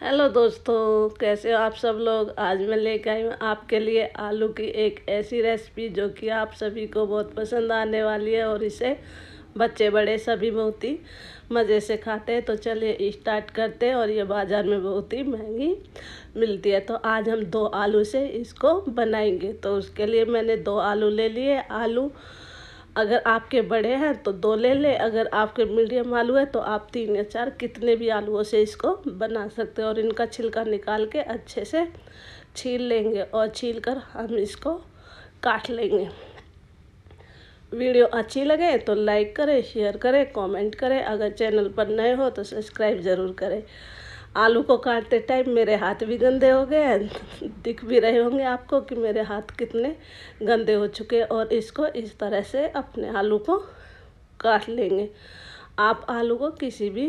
hello दोस्तों कैसे हो आप सब लोग आज मैं लेकर आई हूँ आपके लिए आलू की एक ऐसी रेसिपी जो कि आप सभी को बहुत पसंद आने वाली है और इसे बच्चे बड़े सभी बहुत ही मज़े से खाते हैं तो चलिए स्टार्ट करते हैं और ये बाज़ार में बहुत ही महंगी मिलती है तो आज हम दो आलू से इसको बनाएंगे तो उसके लिए मैंने दो आलू ले लिए आलू अगर आपके बड़े हैं तो दो ले लें अगर आपके मीडियम आलू है तो आप तीन या चार कितने भी आलूओं से इसको बना सकते हैं और इनका छिलका निकाल के अच्छे से छील लेंगे और छील कर हम इसको काट लेंगे वीडियो अच्छी लगे तो लाइक करें शेयर करें कमेंट करें अगर चैनल पर नए हो तो सब्सक्राइब ज़रूर करें आलू को काटते टाइम मेरे हाथ भी गंदे हो गए दिख भी रहे होंगे आपको कि मेरे हाथ कितने गंदे हो चुके हैं और इसको इस तरह से अपने आलू को काट लेंगे आप आलू को किसी भी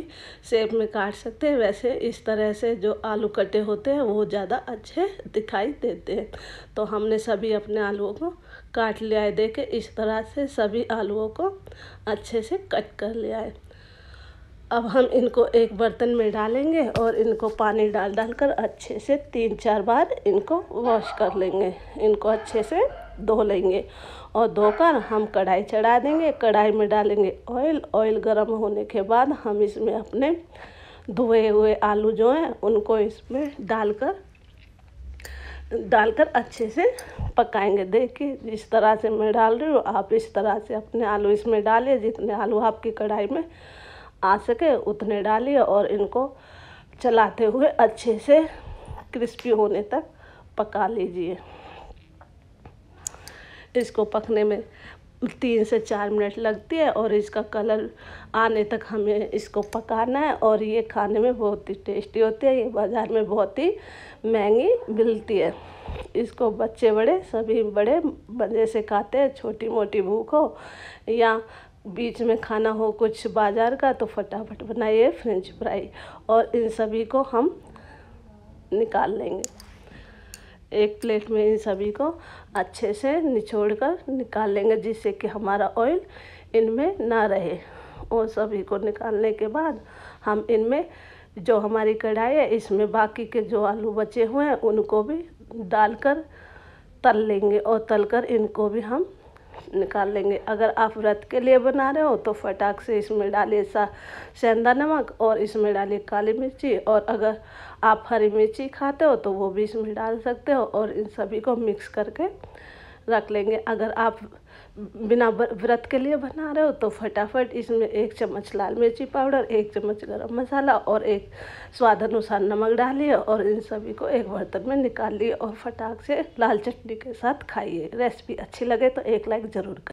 शेप में काट सकते हैं वैसे इस तरह से जो आलू कटे होते हैं वो ज़्यादा अच्छे दिखाई देते हैं तो हमने सभी अपने आलूओं को काट लिया है देखे इस तरह से सभी आलुओं को अच्छे से कट कर लिया है अब हम इनको एक बर्तन में डालेंगे और इनको पानी डाल डाल कर अच्छे से तीन चार बार इनको वॉश कर लेंगे इनको अच्छे से धो लेंगे और धोकर हम कढ़ाई चढ़ा देंगे कढ़ाई में डालेंगे ऑयल ऑयल गर्म होने के बाद हम इसमें अपने धोए हुए आलू जो हैं उनको इसमें डालकर डालकर अच्छे से पकाएंगे देखिए जिस तरह से मैं डाल रही हूँ आप इस तरह से अपने आलू इसमें डालें जितने आलू आपकी कढ़ाई में आ सके उतने डालिए और इनको चलाते हुए अच्छे से क्रिस्पी होने तक पका लीजिए इसको पकने में तीन से चार मिनट लगती है और इसका कलर आने तक हमें इसको पकाना है और ये खाने में बहुत ही टेस्टी होती है ये बाज़ार में बहुत ही महंगी मिलती है इसको बच्चे बड़े सभी बड़े मज़े से खाते हैं छोटी मोटी भूख हो या बीच में खाना हो कुछ बाज़ार का तो फटाफट बनाइए फ्रेंच फ्राई और इन सभी को हम निकाल लेंगे एक प्लेट में इन सभी को अच्छे से निचोड़ कर निकाल लेंगे जिससे कि हमारा ऑयल इनमें ना रहे और सभी को निकालने के बाद हम इनमें जो हमारी कढ़ाई है इसमें बाकी के जो आलू बचे हुए हैं उनको भी डालकर तल लेंगे और तल कर इनको भी हम निकाल लेंगे अगर आप व्रत के लिए बना रहे हो तो फटाक से इसमें डालिए सा सेंधा नमक और इसमें डालिए काली मिर्ची और अगर आप हरी मिर्ची खाते हो तो वो भी इसमें डाल सकते हो और इन सभी को मिक्स करके रख लेंगे अगर आप बिना व्रत के लिए बना रहे हो तो फटाफट इसमें एक चम्मच लाल मिर्ची पाउडर एक चम्मच गरम मसाला और एक स्वाद अनुसार नमक डालिए और इन सभी को एक बर्तन में निकाल लिए और फटाक से लाल चटनी के साथ खाइए रेसिपी अच्छी लगे तो एक लाइक ज़रूर करें